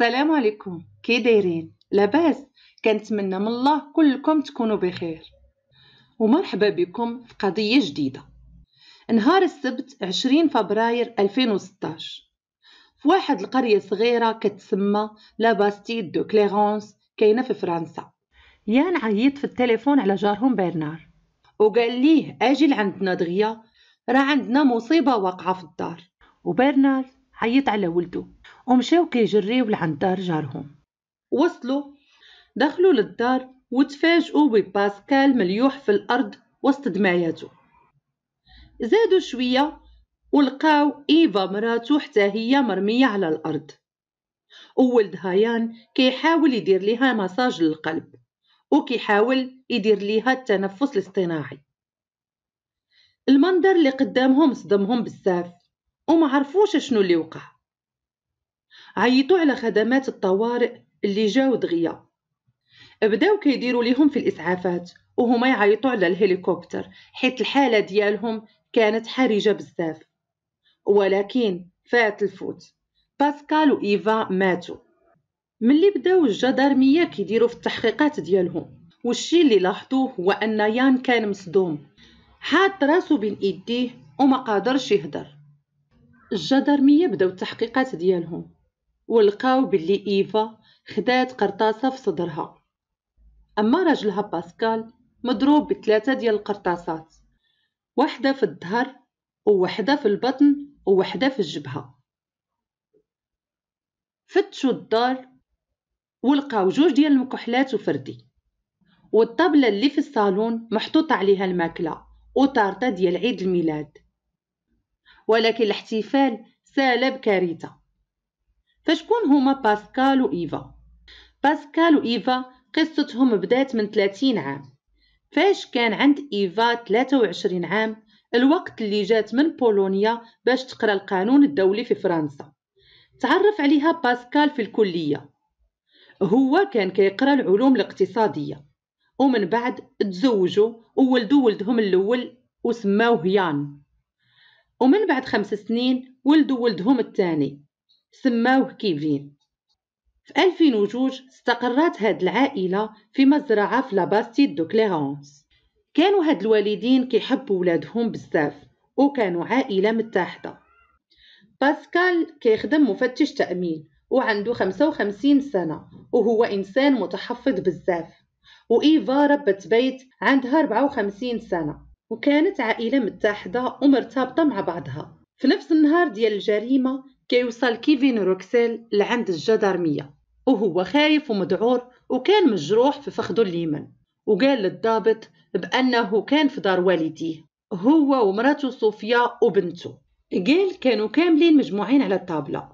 السلام عليكم كي دايرين لاباس كنتمنى من الله كلكم تكونوا بخير ومرحبا بكم في قضيه جديده نهار السبت 20 فبراير 2016 في واحد القريه صغيره كتسمى لا باستي دو كليرونس كاينه في فرنسا يان عيط في التليفون على جارهم بيرنار وقال ليه اجي لعندنا دغيا راه عندنا مصيبه واقعه في الدار وبرنار عيط على ولده ومشاو كيجريو لعند دار جارهم وصلوا دخلوا للدار وتفاجئوا بباسكال مليوح في الأرض وسط دمعياته زادوا شوية ولقاو إيفا مراتو حتى هي مرمية على الأرض وولد هايان كيحاول يدير ليها مساج للقلب وكيحاول يدير ليها التنفس الاصطناعي المنظر اللي قدامهم صدمهم بزاف وما عرفوش شنو اللي وقع عيطوا على خدمات الطوارئ اللي جاو دغيا بداو كيديروا ليهم في الاسعافات وهما يعيطوا على الهليكوبتر حيت الحاله ديالهم كانت حرجه بزاف ولكن فات الفوت باسكال وإيفا ماتوا ملي بداو الجدارميه كيديروا في التحقيقات ديالهم والشي اللي لاحظوه هو ان يان كان مصدوم حاط راسو بين ايديه وما قادرش يهدر الجدارميه بداو التحقيقات ديالهم ولقاو بلي إيفا خدات قرطاسة في صدرها أما راجلها باسكال مضروب بثلاثة ديال القرطاسات واحدة في الظهر وواحدة في البطن وواحدة في الجبهة فتشوا الدار ولقاو جوج ديال المكحلات وفردي والطبلة اللي في الصالون محطوط عليها الماكلة وطارتة ديال عيد الميلاد ولكن الاحتفال سال بكارثة فشكون هما باسكال وإيفا باسكال وإيفا قصتهم بدات من 30 عام فاش كان عند إيفا 23 عام الوقت اللي جات من بولونيا باش تقرا القانون الدولي في فرنسا تعرف عليها باسكال في الكلية هو كان كيقرا العلوم الاقتصادية ومن بعد تزوجوا وولدوا ولدهم الأول وسماوه يان ومن بعد خمس سنين ولدوا ولدهم الثاني سماوه كيفين في 2002 استقرت هاد العائلة في مزرعة في لاباستيد دو كليرونس كانوا هاد الوالدين كيحبوا ولادهم بزاف وكانوا عائلة متحدة باسكال كيخدم مفتش تأمين وعنده 55 سنة وهو إنسان متحفظ بزاف وإيفا ربة بيت عندها 54 سنة وكانت عائلة متحدة ومرتبطة مع بعضها في نفس النهار ديال الجريمة كيوصل كيفين روكسيل لعند الجدرمية وهو خايف ومدعور وكان مجروح في فخده اليمن وقال للضابط بأنه كان في دار والديه هو ومراته صوفيا وبنته قال كانوا كاملين مجموعين على الطابلة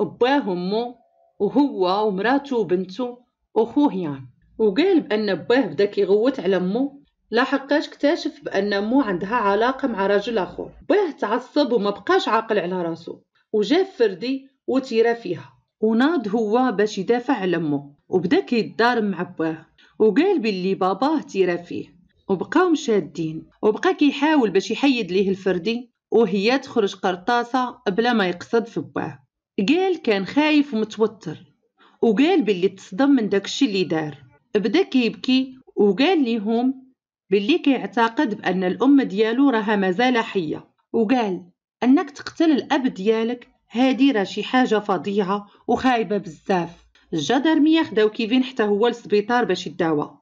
أباه أمه وهو ومراته وبنته أخوه يعني وقال بأن أباه بدا كيغوت على أمه لحقاش اكتشف بأن أمه عندها علاقة مع رجل آخر باه تعصب وما بقاش عاقل على راسه وجاب فردي وتيرا فيها وناض هو باش يدافع على امه وبدا كيدار مع باه وقال باللي باباه تيرا فيه وبقاو مشادين وبقى كيحاول باش يحيد ليه الفردي وهي تخرج قرطاسة بلا ما يقصد في باه قال كان خايف ومتوتر وقال باللي تصدم من داكشي اللي دار بدا كيبكي وقال ليهم باللي كيعتقد بان الام ديالو راها مازال حيه وقال انك تقتل الاب ديالك هادي راه شي حاجه فظيعه وخايبه بزاف جا خداو كيفين حتى هو للسبيطار باش يداوى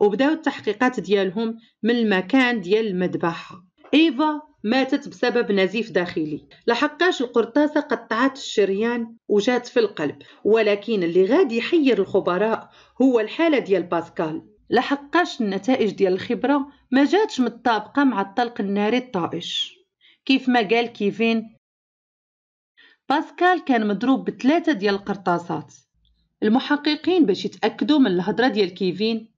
وبداو التحقيقات ديالهم من المكان ديال المذبحه ايفا ماتت بسبب نزيف داخلي لحقاش القرطاسة قطعت الشريان وجات في القلب ولكن اللي غادي يحير الخبراء هو الحالة ديال باسكال لحقاش النتائج ديال الخبرة ما جاتش متطابقة مع الطلق الناري الطائش كيف ما قال كيفين باسكال كان مضروب بثلاثة ديال القرطاسات المحققين باش يتأكدوا من الهضرة ديال كيفين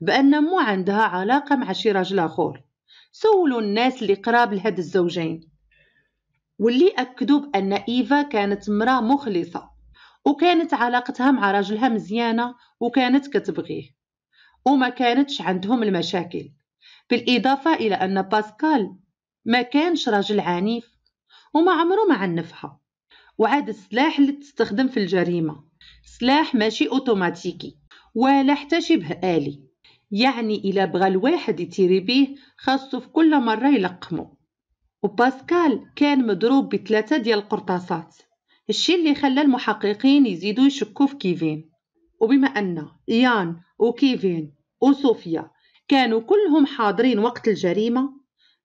بأن مو عندها علاقة مع شي راجل آخر سولوا الناس اللي قراب لهاد الزوجين واللي أكدوا بأن إيفا كانت مرأة مخلصة وكانت علاقتها مع راجلها مزيانة وكانت كتبغيه وما كانتش عندهم المشاكل بالإضافة إلى أن باسكال ما كانش راجل عنيف وما عمره ما عنفها وعاد السلاح اللي تستخدم في الجريمة سلاح ماشي أوتوماتيكي ولا حتى شبه آلي يعني إلا بغى الواحد يتيري بيه خاصو في كل مرة يلقمو وباسكال كان مضروب بثلاثة ديال القرطاسات الشي اللي خلى المحققين يزيدوا يشكوا في كيفين وبما أن يان وكيفين وصوفيا كانوا كلهم حاضرين وقت الجريمة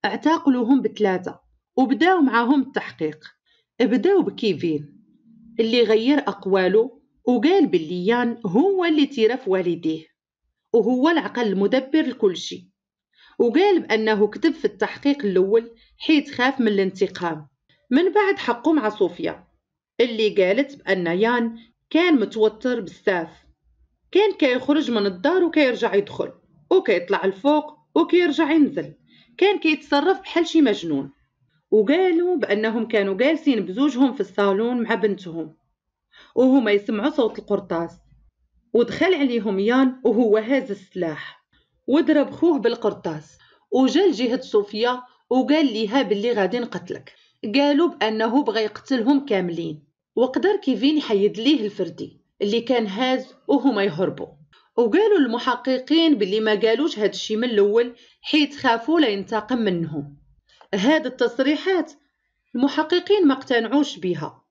اعتقلوهم بثلاثة وبداو معاهم التحقيق بداو بكيفين اللي غير أقواله وقال بالليان هو اللي تيرف والديه وهو العقل المدبر لكل شيء وقال بأنه كتب في التحقيق الأول حيت خاف من الانتقام من بعد حقه مع صوفيا اللي قالت بأن يان كان متوتر بزاف كان كيخرج من الدار وكيرجع يدخل وكيطلع الفوق وكيرجع ينزل كان كيتصرف بحال شي مجنون وقالوا بانهم كانوا جالسين بزوجهم في الصالون مع بنتهم وهما يسمعوا صوت القرطاس ودخل عليهم يان وهو هاز السلاح وضرب خوه بالقرطاس وجا لجهه صوفيا وقال ليها باللي غادي نقتلك قالوا بانه بغى يقتلهم كاملين وقدر كيفين يحيد ليه الفردي اللي كان هاز وهما يهربوا وقالوا المحققين باللي ما قالوش هاد الشي من الاول حيت خافوا لا ينتقم منهم هاد التصريحات المحققين ما اقتنعوش بها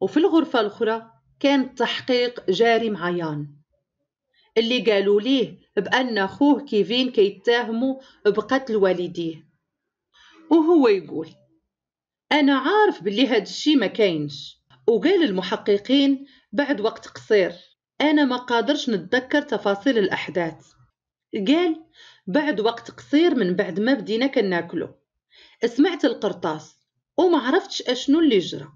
وفي الغرفة الأخرى كان التحقيق جاري مع يان اللي قالوا ليه بأن أخوه كيفين كيتهمو بقتل والديه وهو يقول أنا عارف بلي هاد الشي ما كاينش وقال المحققين بعد وقت قصير أنا ما قادرش نتذكر تفاصيل الأحداث قال بعد وقت قصير من بعد ما بدينا كناكلو سمعت القرطاس وما عرفتش أشنو اللي جرى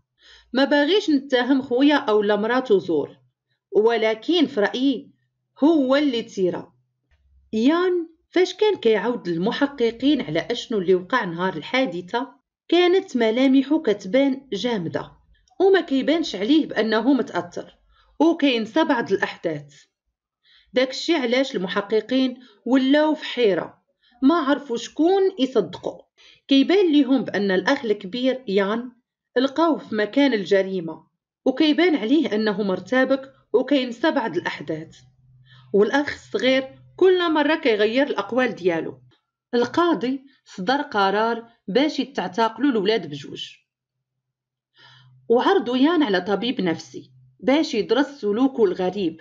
ما باغيش نتهم خويا أو لا مراتو زور ولكن في رأيي هو اللي تيرا يان فاش كان كيعاود المحققين على أشنو اللي وقع نهار الحادثة كانت ملامحه كتبان جامدة وما كيبانش عليه بأنه متأثر وكينسى بعض الأحداث داكشي علاش المحققين ولاو في حيرة ما عرفوا شكون يصدقوا كيبان ليهم بأن الأخ الكبير يان لقاوه في مكان الجريمة وكيبان عليه أنه مرتبك وكينسى بعض الأحداث والأخ الصغير كل مرة كيغير الأقوال ديالو القاضي صدر قرار باش يتعتقلوا الولاد بجوج وعرضوا يان على طبيب نفسي باش يدرس سلوكه الغريب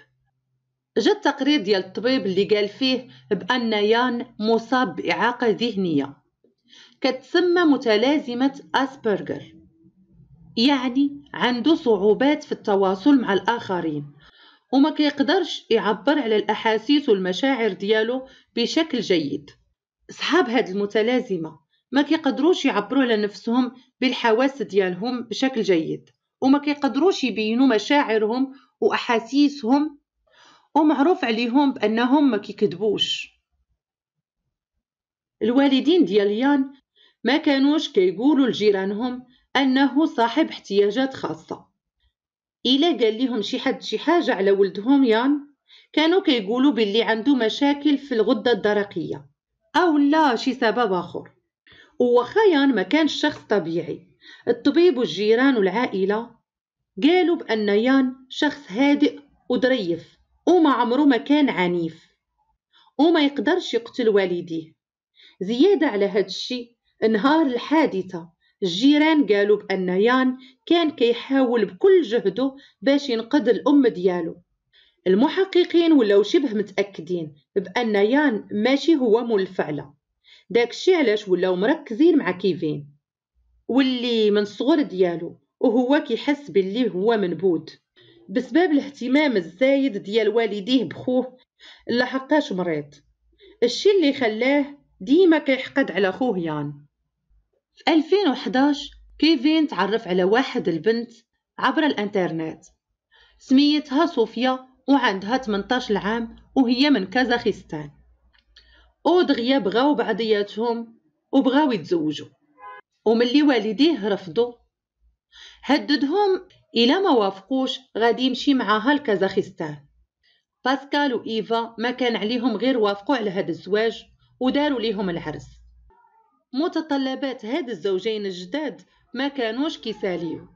جا التقرير ديال الطبيب اللي قال فيه بأن يان مصاب بإعاقة ذهنية كتسمى متلازمة أسبرغر يعني عنده صعوبات في التواصل مع الآخرين وما كيقدرش يعبر على الأحاسيس والمشاعر ديالو بشكل جيد صحاب هاد المتلازمة ما كيقدروش يعبروا على نفسهم بالحواس ديالهم بشكل جيد وما كيقدروش يبينوا مشاعرهم واحاسيسهم ومعروف عليهم بانهم ما كيكذبوش الوالدين ديال يان ما كانوش كيقولوا لجيرانهم انه صاحب احتياجات خاصه الا قال لهم شي حد شي حاجه على ولدهم يان كانوا كيقولوا باللي عنده مشاكل في الغده الدرقيه او لا شي سبب اخر وخيان يان ما كان شخص طبيعي الطبيب والجيران والعائله قالوا بأن يان شخص هادئ ودريف وما عمره ما كان عنيف وما يقدرش يقتل والديه زيادة على هاد الشي نهار الحادثة الجيران قالوا بأن يان كان كيحاول بكل جهده باش ينقذ الأم ديالو المحققين ولاو شبه متأكدين بأن يان ماشي هو مول الفعلة داكشي علاش ولاو مركزين مع كيفين واللي من الصغر ديالو وهو كيحس باللي هو منبود بسبب الاهتمام الزايد ديال والديه بخوه لحقاش مريض الشي اللي خلاه ديما كيحقد على خوه يان في 2011 كيفين تعرف على واحد البنت عبر الانترنت سميتها صوفيا وعندها 18 عام وهي من كازاخستان ودغيا بغاو بعضياتهم وبغاو يتزوجوا وملي والديه رفضوا هددهم إلا ما وافقوش غادي يمشي معاها لكازاخستان باسكال وإيفا ما كان عليهم غير وافقوا على هذا الزواج وداروا ليهم العرس متطلبات هاد الزوجين الجداد ما كانوش كيساليو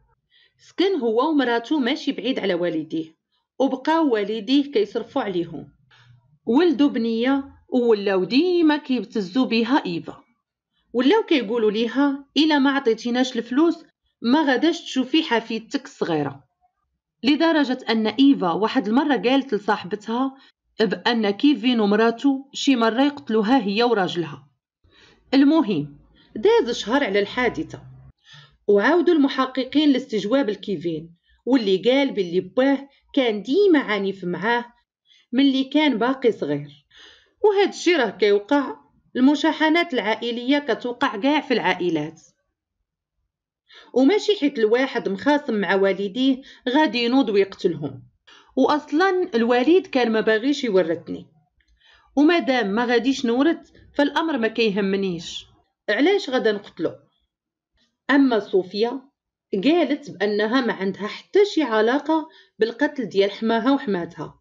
سكن هو ومراته ماشي بعيد على والديه وبقى والديه كيصرفوا عليهم ولدو بنية ولاو ديما كيبتزو بيها إيفا ولاو كيقولوا ليها إلا ما عطيتيناش الفلوس ما غداش تشوفي حفيدتك الصغيرة لدرجة أن إيفا واحد المرة قالت لصاحبتها بأن كيفين ومراتو شي مرة يقتلوها هي وراجلها المهم داز شهر على الحادثة وعاودوا المحققين لاستجواب الكيفين واللي قال باللي باه كان ديما عنيف معاه ملي كان باقي صغير وهذا الشيء راه كيوقع المشاحنات العائلية كتوقع كاع في العائلات وماشي حيت الواحد مخاصم مع والديه غادي ينوض ويقتلهم واصلا الوالد كان ما باغيش يورثني ومادام ما غاديش نورث فالامر ما كيهمنيش علاش غدا نقتلو اما صوفيا قالت بانها ما عندها حتى شي علاقه بالقتل ديال حماها وحماتها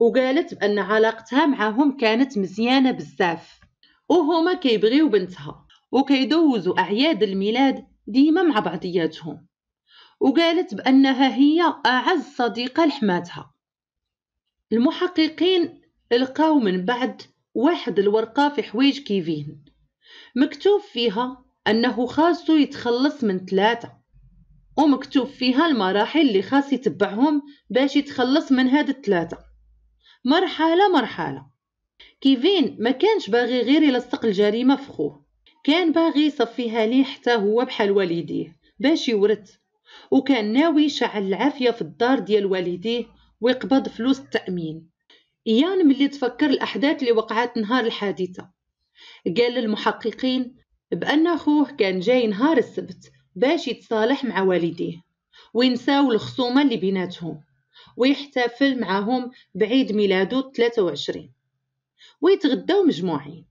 وقالت بان علاقتها معهم كانت مزيانه بزاف وهما كيبغيو بنتها وكيدوزوا اعياد الميلاد ديما مع بعضياتهم وقالت بأنها هي أعز صديقة لحماتها المحققين لقاو من بعد واحد الورقة في حويج كيفين مكتوب فيها أنه خاصو يتخلص من ثلاثة ومكتوب فيها المراحل اللي خاص يتبعهم باش يتخلص من هاد الثلاثة مرحلة مرحلة كيفين ما كانش باغي غير يلصق الجريمة في خوه كان باغي يصفيها ليه حتى هو بحال والديه باش يورث وكان ناوي يشعل العافية في الدار ديال والديه ويقبض فلوس التأمين إيان ملي تفكر الأحداث اللي وقعت نهار الحادثة قال للمحققين بأن أخوه كان جاي نهار السبت باش يتصالح مع والديه وينساو الخصومة اللي بيناتهم ويحتفل معهم بعيد ميلادو 23 ويتغداو مجموعين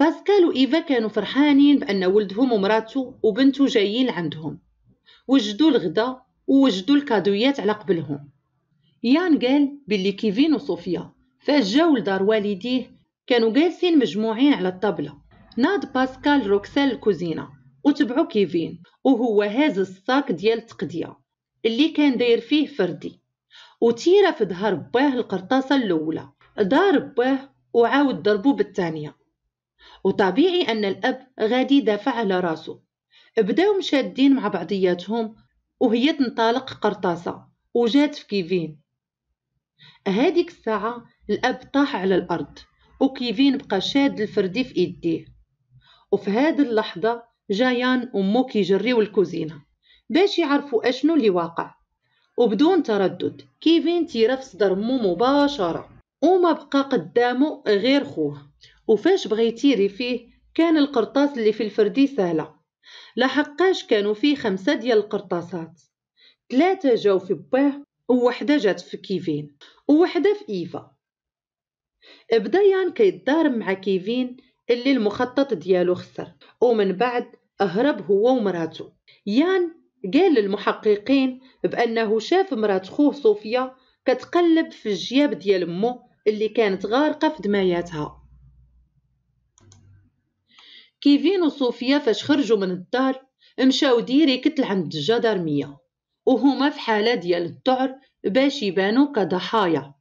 باسكال وإيفا كانوا فرحانين بأن ولدهم ومراته وبنته جايين عندهم وجدوا الغدا ووجدوا الكادويات على قبلهم يان قال باللي كيفين وصوفيا فاش جاو لدار والديه كانوا جالسين مجموعين على الطابله ناد باسكال روكسال الكوزينة وتبعو كيفين وهو هاز الصاك ديال التقدية اللي كان داير فيه فردي وتيرة في ظهر باه القرطاسة الأولى دار باه وعاود ضربو بالثانية وطبيعي أن الأب غادي يدافع على راسو بداو مشادين مع بعضياتهم وهي تنطلق قرطاسة وجات في كيفين هاديك الساعة الأب طاح على الأرض وكيفين بقى شاد الفردي في إيديه وفي هاد اللحظة جايان أمو كيجريو الكوزينة باش يعرفوا أشنو اللي واقع وبدون تردد كيفين تيرف في صدر مو مباشرة وما بقى قدامه غير خوه وفاش بغيت يتيري فيه كان القرطاس اللي في الفردي سهلة لحقاش كانوا فيه خمسة ديال القرطاسات ثلاثة جاو في باه ووحدة جات في كيفين ووحدة في إيفا بدا يان كيتضارب مع كيفين اللي المخطط ديالو خسر ومن بعد هرب هو ومراته يان قال للمحققين بأنه شاف مرات خوه صوفيا كتقلب في الجياب ديال مو اللي كانت غارقة في دماياتها كيفين وصوفيا فاش خرجوا من الدار مشاو ديريكت لعند الجدارمية وهما في حالة ديال الذعر باش يبانو كضحايا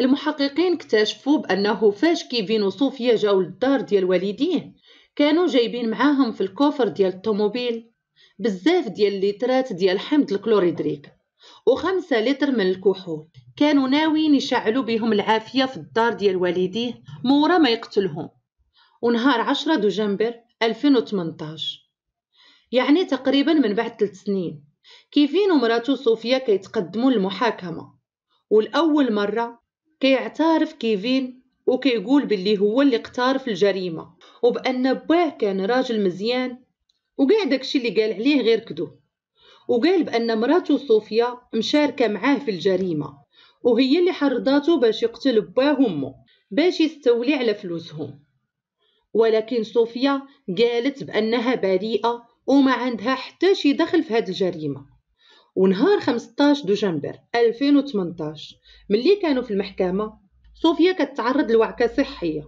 المحققين اكتشفوا بأنه فاش كيفين وصوفيا جاو للدار ديال والديه كانوا جايبين معاهم في الكوفر ديال الطوموبيل بزاف ديال الليترات ديال حمض الكلوريدريك وخمسة لتر من الكحول كانوا ناويين يشعلوا بهم العافية في الدار ديال والديه مورا ما يقتلهم ونهار 10 دجنبر 2018 يعني تقريبا من بعد 3 سنين كيفين ومراتو صوفيا كيتقدموا للمحاكمة والأول مرة كيعترف كيفين وكيقول باللي هو اللي اقترف الجريمة وبأن باه كان راجل مزيان وكاع داكشي اللي قال عليه غير كدو وقال بأن مراتو صوفيا مشاركة معاه في الجريمة وهي اللي حرضاتو باش يقتل باه وامه باش يستولي على فلوسهم ولكن صوفيا قالت بأنها بريئة وما عندها حتى شي دخل في هذه الجريمة ونهار 15 دجنبر 2018 ملي كانوا في المحكمة صوفيا كتعرض لوعكة صحية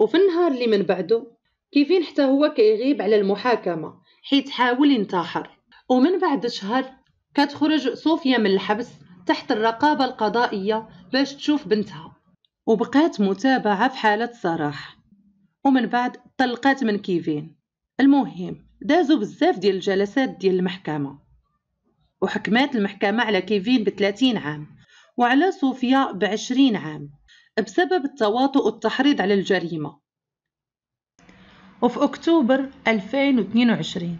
وفي النهار اللي من بعده كيفين حتى هو كيغيب على المحاكمة حيت حاول ينتحر ومن بعد شهر كتخرج صوفيا من الحبس تحت الرقابة القضائية باش تشوف بنتها وبقات متابعة في حالة صراحة ومن بعد طلقات من كيفين المهم دازوا بزاف ديال الجلسات ديال المحكمة وحكمات المحكمة على كيفين بثلاثين عام وعلى صوفيا بعشرين عام بسبب التواطؤ والتحريض على الجريمة وفي أكتوبر 2022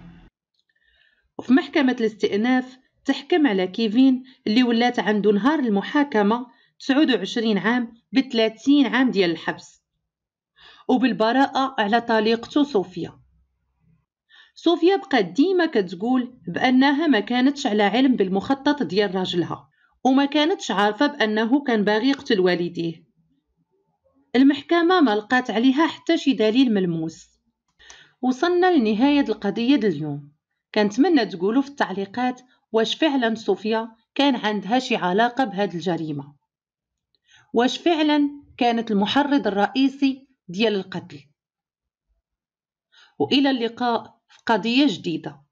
وفي محكمة الاستئناف تحكم على كيفين اللي ولات عنده نهار المحاكمة 29 عام ب 30 عام ديال الحبس وبالبراءة على طليقته صوفيا صوفيا بقات ديما كتقول بأنها ما كانتش على علم بالمخطط ديال راجلها وما كانتش عارفة بأنه كان باغي يقتل والديه المحكمة ما لقات عليها حتى شي دليل ملموس وصلنا لنهاية القضية اليوم كنتمنى تقولوا في التعليقات واش فعلا صوفيا كان عندها شي علاقة بهاد الجريمة واش فعلا كانت المحرض الرئيسي ديال القتل والى اللقاء في قضيه جديده